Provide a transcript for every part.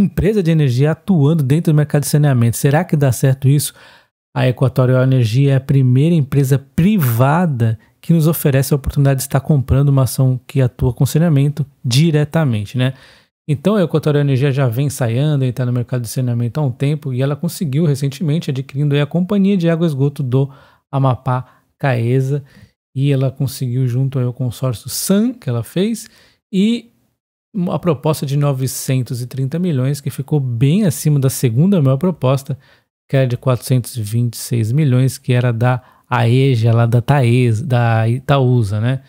empresa de energia atuando dentro do mercado de saneamento. Será que dá certo isso? A Equatorial Energia é a primeira empresa privada que nos oferece a oportunidade de estar comprando uma ação que atua com saneamento diretamente, né? Então a Equatorial Energia já vem ensaiando, está no mercado de saneamento há um tempo e ela conseguiu recentemente adquirindo a companhia de água e esgoto do Amapá, Caesa, e ela conseguiu junto ao consórcio SAN que ela fez e uma proposta de 930 milhões, que ficou bem acima da segunda maior proposta, que era de 426 milhões, que era da AEJA, lá da, Taesa, da Itaúsa, né?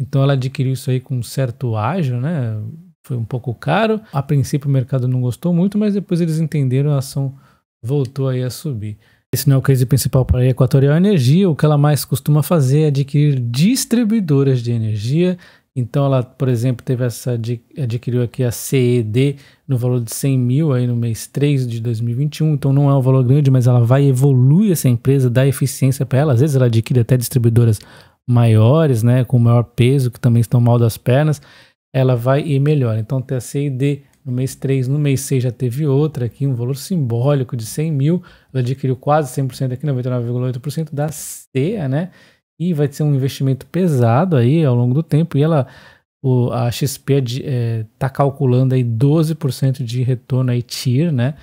Então ela adquiriu isso aí com um certo ágio, né? Foi um pouco caro. A princípio o mercado não gostou muito, mas depois eles entenderam a ação voltou aí a subir. Esse não é o case principal para a Equatorial Energia. O que ela mais costuma fazer é adquirir distribuidoras de energia então ela, por exemplo, teve essa adquiriu aqui a CED no valor de 100 mil aí no mês 3 de 2021. Então não é um valor grande, mas ela vai evoluir essa empresa, dá eficiência para ela. Às vezes ela adquire até distribuidoras maiores, né, com maior peso, que também estão mal das pernas. Ela vai e melhora. Então tem a CED no mês 3, no mês 6 já teve outra aqui, um valor simbólico de 100 mil. Ela adquiriu quase 100% aqui, 99,8% da CEA, né? e vai ser um investimento pesado aí ao longo do tempo. E ela, o, a XP está é, é tá calculando aí 12% de retorno aí TIR, né?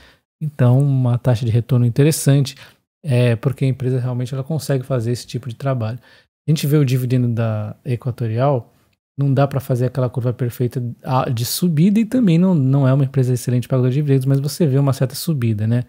Então, uma taxa de retorno interessante, é, porque a empresa realmente ela consegue fazer esse tipo de trabalho. A gente vê o dividendo da Equatorial, não dá para fazer aquela curva perfeita de subida e também não, não é uma empresa excelente pagadora de dividendos, mas você vê uma certa subida, né?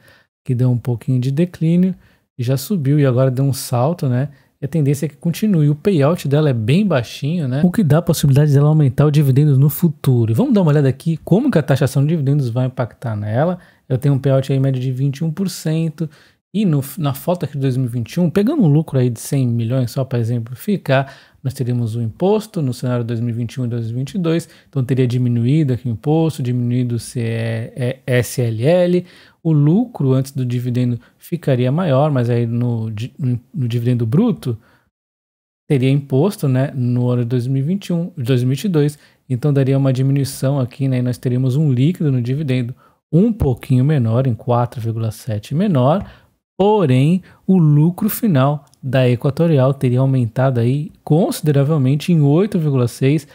Que deu um pouquinho de declínio e já subiu e agora deu um salto, né? E a tendência é que continue. O payout dela é bem baixinho, né? O que dá a possibilidade dela aumentar o dividendos no futuro. E vamos dar uma olhada aqui como que a taxação de dividendos vai impactar nela. Eu tenho um payout aí médio de 21%. E no, na foto aqui de 2021, pegando um lucro aí de 100 milhões, só para exemplificar, nós teríamos o imposto no cenário 2021 e 2022, então teria diminuído aqui o imposto, diminuído o CSLL, o lucro antes do dividendo ficaria maior, mas aí no, no dividendo bruto teria imposto né, no ano de 2021, 2022, então daria uma diminuição aqui, né, e nós teríamos um líquido no dividendo um pouquinho menor, em 4,7 menor, porém o lucro final da Equatorial teria aumentado aí consideravelmente em 8,6,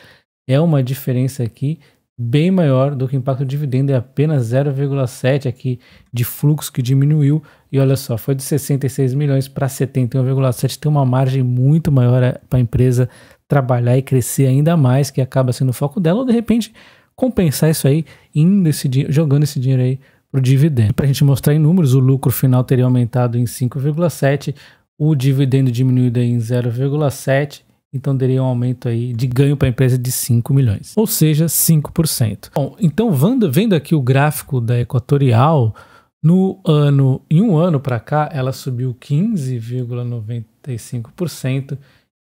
é uma diferença aqui bem maior do que o impacto do dividendo, é apenas 0,7 aqui de fluxo que diminuiu. E olha só, foi de 66 milhões para 71,7, tem uma margem muito maior é, para a empresa trabalhar e crescer ainda mais, que acaba sendo o foco dela, ou de repente compensar isso aí, indo esse jogando esse dinheiro aí para o dividendo. Para a gente mostrar em números, o lucro final teria aumentado em 5,7, o dividendo diminuído em 0,7 então daria um aumento aí de ganho para a empresa de 5 milhões, ou seja, 5%. Bom, então vendo aqui o gráfico da Equatorial, no ano, em um ano para cá, ela subiu 15,95%,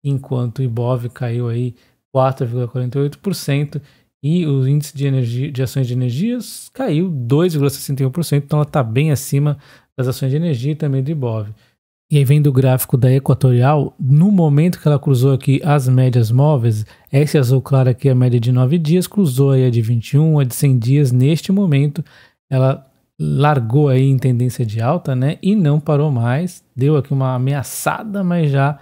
enquanto o Ibov caiu aí 4,48% e o índice de, energia, de ações de energias caiu 2,61%, então ela está bem acima das ações de energia e também do Ibov. E aí vem do gráfico da equatorial, no momento que ela cruzou aqui as médias móveis, essa azul clara aqui é a média de 9 dias, cruzou aí a de 21, a de 100 dias, neste momento ela largou aí em tendência de alta, né? E não parou mais, deu aqui uma ameaçada, mas já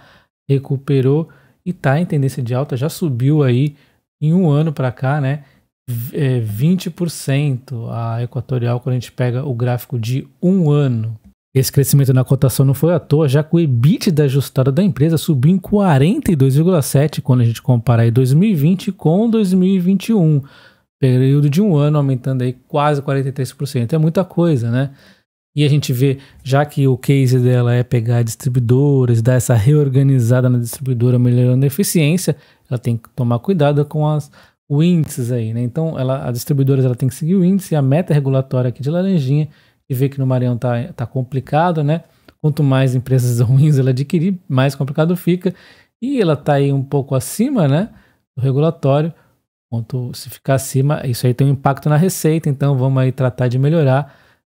recuperou e tá em tendência de alta, já subiu aí em um ano para cá, né? 20% é, a equatorial quando a gente pega o gráfico de um ano. Esse crescimento na cotação não foi à toa, já que o EBITDA ajustado da empresa subiu em 42,7 quando a gente compara aí 2020 com 2021, período de um ano aumentando aí quase 43%. É muita coisa, né? E a gente vê, já que o case dela é pegar distribuidores, dar essa reorganizada na distribuidora, melhorando a eficiência, ela tem que tomar cuidado com as o índices aí, né? Então, ela, a distribuidora ela tem que seguir o índice, e a meta regulatória aqui de laranjinha e vê que no Maranhão está tá complicado, né? Quanto mais empresas ruins ela adquirir, mais complicado fica. E ela está aí um pouco acima, né? Do regulatório. Quanto se ficar acima, isso aí tem um impacto na receita, então vamos aí tratar de melhorar.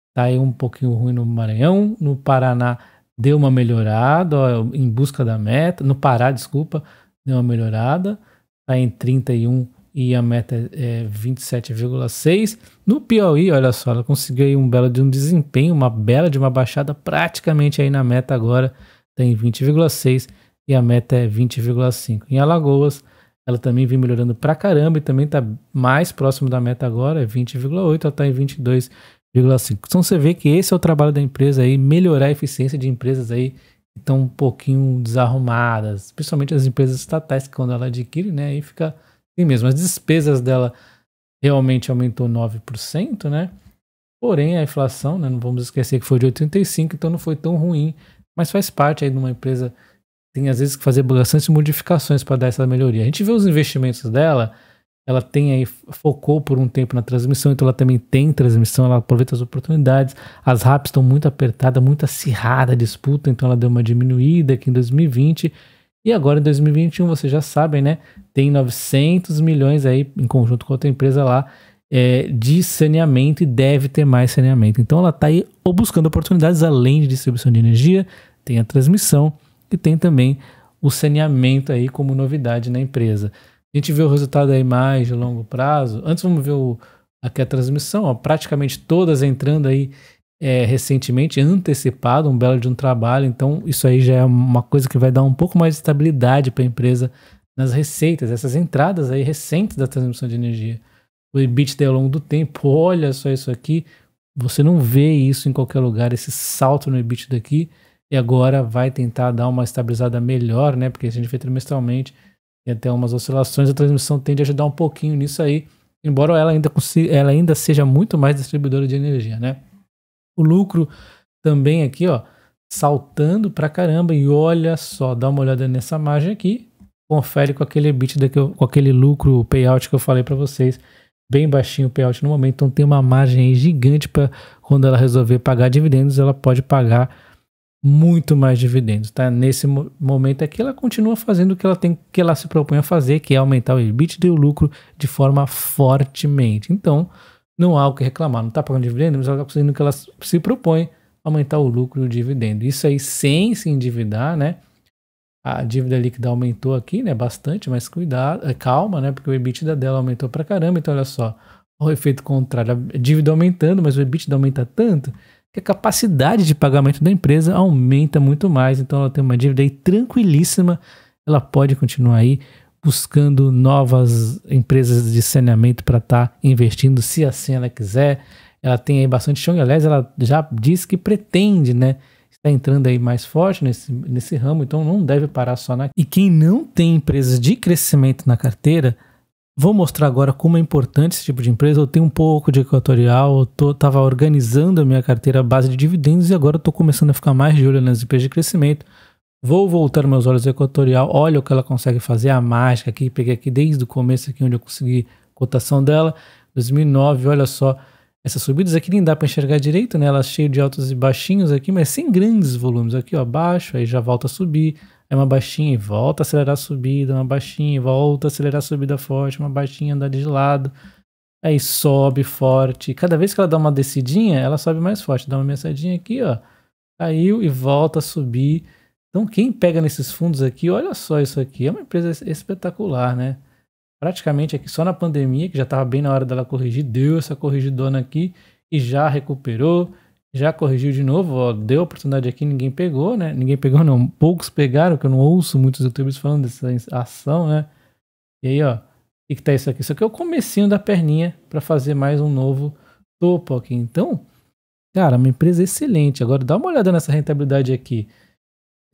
Está aí um pouquinho ruim no Maranhão, no Paraná deu uma melhorada, ó, em busca da meta, no Pará, desculpa, deu uma melhorada, está em 31 e a meta é 27,6. É no Piauí, olha só, ela conseguiu um belo de um desempenho, uma bela de uma baixada praticamente aí na meta agora, tem 20,6 e a meta é 20,5. Em Alagoas, ela também vem melhorando pra caramba e também tá mais próximo da meta agora, é 20,8, ela tá em 22,5. Então você vê que esse é o trabalho da empresa aí, melhorar a eficiência de empresas aí que estão um pouquinho desarrumadas, principalmente as empresas estatais que quando ela adquire, né, aí fica si mesmo. As despesas dela realmente aumentou 9%, né? Porém, a inflação, né, não vamos esquecer que foi de 85%, então não foi tão ruim, mas faz parte aí de uma empresa que tem às vezes que fazer bastante modificações para dar essa melhoria. A gente vê os investimentos dela, ela tem aí, focou por um tempo na transmissão, então ela também tem transmissão, ela aproveita as oportunidades. As RAPs estão muito apertadas, muito acirrada a disputa, então ela deu uma diminuída aqui em 2020 e agora em 2021, vocês já sabem, né? Tem 900 milhões aí em conjunto com outra empresa lá é, de saneamento e deve ter mais saneamento. Então ela está aí ou buscando oportunidades além de distribuição de energia, tem a transmissão e tem também o saneamento aí como novidade na empresa. A gente vê o resultado aí mais de longo prazo. Antes vamos ver o, aqui a transmissão, ó, praticamente todas entrando aí é, recentemente antecipado um belo de um trabalho, então isso aí já é uma coisa que vai dar um pouco mais de estabilidade para a empresa nas receitas, essas entradas aí recentes da transmissão de energia. O EBITDA ao longo do tempo, olha só isso aqui, você não vê isso em qualquer lugar, esse salto no EBITDA aqui, e agora vai tentar dar uma estabilizada melhor, né? Porque a gente vê trimestralmente e até umas oscilações, a transmissão tende a ajudar um pouquinho nisso aí, embora ela ainda, consiga, ela ainda seja muito mais distribuidora de energia, né? O lucro também aqui, ó, saltando pra caramba. E olha só, dá uma olhada nessa margem aqui. Confere com aquele EBITDA, que eu, com aquele lucro payout que eu falei para vocês. Bem baixinho o payout no momento. Então tem uma margem gigante para quando ela resolver pagar dividendos, ela pode pagar muito mais dividendos, tá? Nesse momento aqui ela continua fazendo o que ela tem que ela se propõe a fazer, que é aumentar o EBITDA e o lucro de forma fortemente. Então, não há o que reclamar, não está pagando dividendo, mas ela está conseguindo que ela se propõe aumentar o lucro do o dividendo. Isso aí sem se endividar, né? A dívida líquida aumentou aqui, né? Bastante, mas cuidado, é, calma, né? Porque o EBITDA dela aumentou pra caramba. Então, olha só, o efeito contrário, a dívida aumentando, mas o EBITDA aumenta tanto que a capacidade de pagamento da empresa aumenta muito mais. Então, ela tem uma dívida aí tranquilíssima, ela pode continuar aí buscando novas empresas de saneamento para estar tá investindo, se assim ela quiser. Ela tem aí bastante chão, aliás, ela já disse que pretende, né? Está entrando aí mais forte nesse, nesse ramo, então não deve parar só na. E quem não tem empresas de crescimento na carteira, vou mostrar agora como é importante esse tipo de empresa. Eu tenho um pouco de equatorial, eu estava organizando a minha carteira à base de dividendos e agora estou começando a ficar mais de olho nas empresas de crescimento Vou voltar meus olhos ao equatorial, olha o que ela consegue fazer, a mágica aqui, peguei aqui desde o começo aqui onde eu consegui cotação dela, 2009, olha só, essas subidas aqui nem dá para enxergar direito, né? Ela cheio é cheia de altos e baixinhos aqui, mas sem grandes volumes aqui, ó, baixo, aí já volta a subir, é uma baixinha e volta a acelerar a subida, uma baixinha e volta a acelerar a subida forte, uma baixinha andar de lado, aí sobe forte. Cada vez que ela dá uma descidinha, ela sobe mais forte, dá uma ameaçadinha aqui, ó, caiu e volta a subir então, quem pega nesses fundos aqui, olha só isso aqui, é uma empresa espetacular, né? Praticamente aqui só na pandemia, que já estava bem na hora dela corrigir, deu essa corrigidona aqui e já recuperou, já corrigiu de novo, ó, deu oportunidade aqui, ninguém pegou, né? Ninguém pegou não, poucos pegaram, que eu não ouço muitos youtubers falando dessa ação, né? E aí, ó, o que, que tá isso aqui? Isso aqui é o comecinho da perninha para fazer mais um novo topo aqui. Então, cara, uma empresa excelente. Agora dá uma olhada nessa rentabilidade aqui.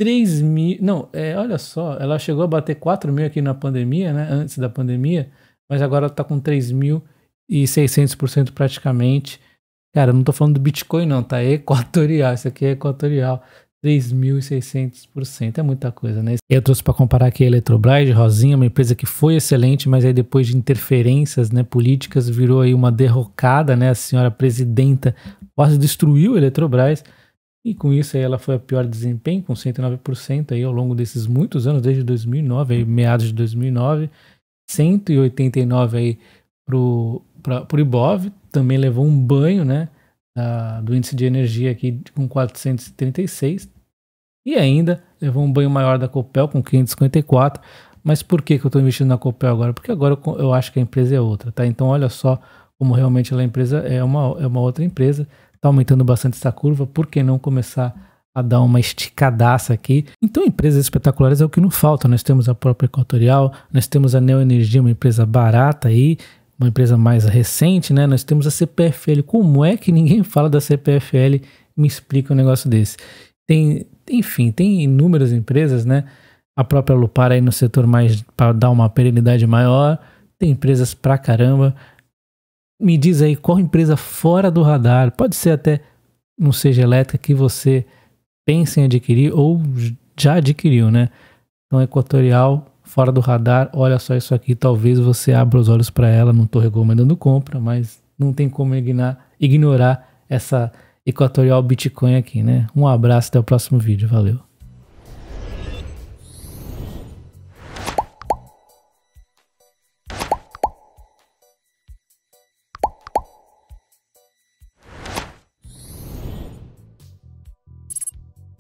3 mil. Não, é, olha só, ela chegou a bater 4 mil aqui na pandemia, né? Antes da pandemia, mas agora tá com 3.600% mil e praticamente. Cara, não tô falando do Bitcoin, não, tá? É equatorial, isso aqui é equatorial. 3.600%. É muita coisa, né? Eu trouxe para comparar aqui a Eletrobras, Rosinha, uma empresa que foi excelente, mas aí depois de interferências né, políticas virou aí uma derrocada, né? A senhora presidenta quase destruiu a Eletrobras. E com isso ela foi a pior desempenho, com 109% aí ao longo desses muitos anos, desde 2009, aí, meados de 2009, 189 aí pro, Ibov, também levou um banho, né, da, do índice de energia aqui com 436, e ainda levou um banho maior da Copel com 554, mas por que, que eu estou investindo na Copel agora? Porque agora eu, eu acho que a empresa é outra, tá? Então olha só como realmente ela é empresa é uma, é uma outra empresa está aumentando bastante essa curva, por que não começar a dar uma esticadaça aqui? Então, empresas espetaculares é o que não falta. Nós temos a própria Equatorial, nós temos a Neoenergia, uma empresa barata aí, uma empresa mais recente, né? Nós temos a CPFL. Como é que ninguém fala da CPFL? Me explica um negócio desse. Tem, enfim, tem inúmeras empresas, né? A própria Lupar aí no setor mais para dar uma perenidade maior. Tem empresas pra caramba me diz aí qual empresa fora do radar, pode ser até não seja elétrica, que você pensa em adquirir ou já adquiriu, né? Então, Equatorial, fora do radar, olha só isso aqui, talvez você abra os olhos para ela, não estou recomendando compra, mas não tem como ignorar, ignorar essa Equatorial Bitcoin aqui, né? Um abraço, até o próximo vídeo, valeu!